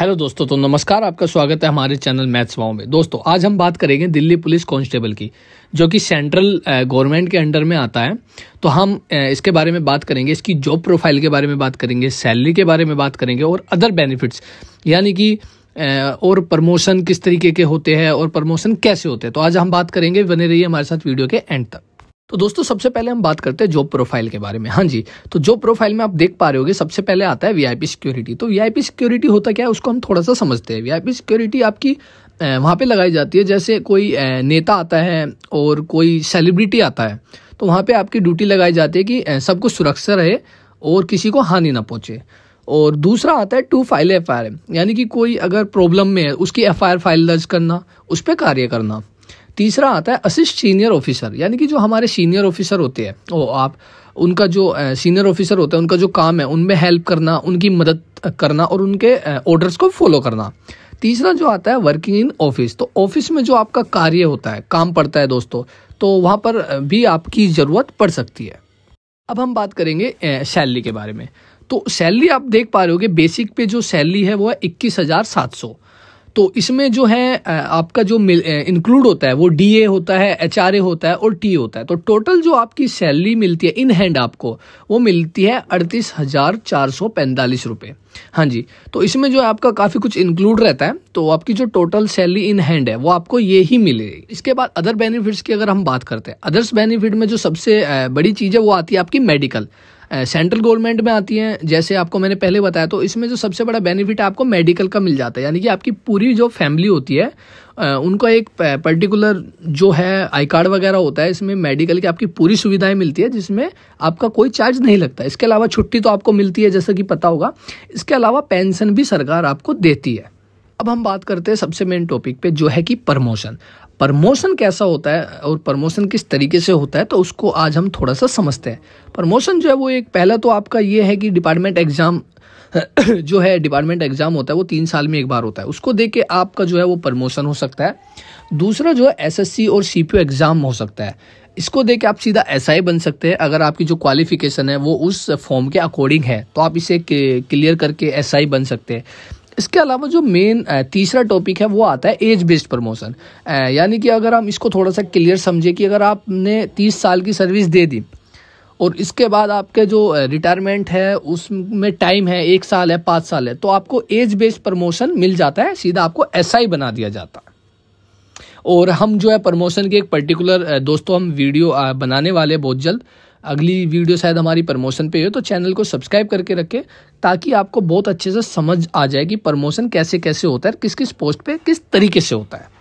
hello दोस्तों तो नमस्कार आपका स्वागत है हमारे चैनल मैथ्स वाओ में दोस्तों आज हम बात करेंगे दिल्ली पुलिस कांस्टेबल की जो कि सेंट्रल गवर्नमेंट के अंडर में आता है तो हम इसके बारे में बात करेंगे इसकी जॉब प्रोफाइल के बारे में बात करेंगे सैलरी के बारे में बात करेंगे और अदर बेनिफिट्स यानी कि और प्रमोशन किस तरीके के होते हैं और प्रमोशन कैसे होते हैं तो आज हम बात करेंगे बने रहिए हमारे साथ वीडियो के एंड तक तो दोस्तों सबसे पहले हम बात करते हैं जॉब प्रोफाइल के बारे में हाँ जी तो जॉब प्रोफाइल में आप देख पा रहे होगे सबसे पहले आता है वीआईपी सिक्योरिटी तो वीआईपी सिक्योरिटी होता क्या है उसको हम थोड़ा सा समझते हैं वीआईपी सिक्योरिटी आपकी वहाँ पे लगाई जाती है जैसे कोई नेता आता है और कोई सेलिब्रिटी आता है तो वहाँ पे आपकी ड्यूटी लगाई जाती है कि सब कुछ सुरक्षा रहे और किसी को हानि ना पहुँचे और दूसरा आता है टू फाइल एफ यानी कि कोई अगर प्रॉब्लम में है उसकी एफ फाइल दर्ज करना उस पर कार्य करना तीसरा आता है असिस्ट सीनियर ऑफिसर यानी कि जो हमारे सीनियर ऑफिसर होते हैं वो आप उनका जो सीनियर ऑफिसर होता है उनका जो काम है उनमें हेल्प करना उनकी मदद करना और उनके ऑर्डर्स को फॉलो करना तीसरा जो आता है वर्किंग इन ऑफिस तो ऑफिस में जो आपका कार्य होता है काम पड़ता है दोस्तों तो वहाँ पर भी आपकी ज़रूरत पड़ सकती है अब हम बात करेंगे सैलरी के बारे में तो सैलरी आप देख पा रहे हो बेसिक पे जो सैलरी है वो है इक्कीस हज़ार सात सौ तो इसमें जो है आपका जो इंक्लूड होता है वो डीए होता है ए होता है और टी होता है तो टोटल जो आपकी सैलरी मिलती है इन हैंड आपको वो मिलती है अड़तीस हजार चार सौ पैंतालीस रुपये हाँ जी तो इसमें जो है आपका काफ़ी कुछ इंक्लूड रहता है तो आपकी जो टोटल सैलरी इन हैंड है वो आपको ये ही मिलेगी इसके बाद अदर बेनिफिट्स की अगर हम बात करते हैं अदर्स बेनिफिट में जो सबसे बड़ी चीज़ है वो आती है आपकी मेडिकल सेंट्रल गवर्नमेंट में आती हैं जैसे आपको मैंने पहले बताया तो इसमें जो सबसे बड़ा बेनिफिट आपको मेडिकल का मिल जाता है यानी कि आपकी पूरी जो फैमिली होती है उनका एक पर्टिकुलर जो है आई कार्ड वगैरह होता है इसमें मेडिकल की आपकी पूरी सुविधाएं मिलती है जिसमें आपका कोई चार्ज नहीं लगता इसके अलावा छुट्टी तो आपको मिलती है जैसा कि पता होगा इसके अलावा पेंशन भी सरकार आपको देती है अब हम बात करते हैं सबसे मेन टॉपिक पे जो है कि प्रमोशन प्रमोशन कैसा होता है और प्रमोशन किस तरीके से होता है तो उसको आज हम थोड़ा सा समझते हैं प्रमोशन जो है वो एक पहला तो आपका ये है कि डिपार्टमेंट एग्ज़ाम जो है डिपार्टमेंट एग्ज़ाम होता है वो तीन साल में एक बार होता है उसको देख के आपका जो है वो प्रमोशन हो सकता है दूसरा जो है एस और सी एग्ज़ाम हो सकता है इसको देख के आप सीधा एस SI बन सकते हैं अगर आपकी जो क्वालिफिकेशन है वो उस फॉर्म के अकॉर्डिंग है तो आप इसे क्लियर करके एस SI बन सकते हैं इसके अलावा जो मेन तीसरा टॉपिक है वो आता है एज बेस्ड प्रमोशन यानी कि अगर हम इसको थोड़ा सा क्लियर समझें कि अगर आपने तीस साल की सर्विस दे दी और इसके बाद आपके जो रिटायरमेंट है उसमें टाइम है एक साल है पाँच साल है तो आपको एज बेस्ड प्रमोशन मिल जाता है सीधा आपको एस SI बना दिया जाता है और हम जो है प्रमोशन के एक पर्टिकुलर दोस्तों हम वीडियो बनाने वाले बहुत जल्द अगली वीडियो शायद हमारी प्रमोशन पे हो तो चैनल को सब्सक्राइब करके रखें ताकि आपको बहुत अच्छे से समझ आ जाए कि प्रमोशन कैसे कैसे होता है किस किस पोस्ट पे किस तरीके से होता है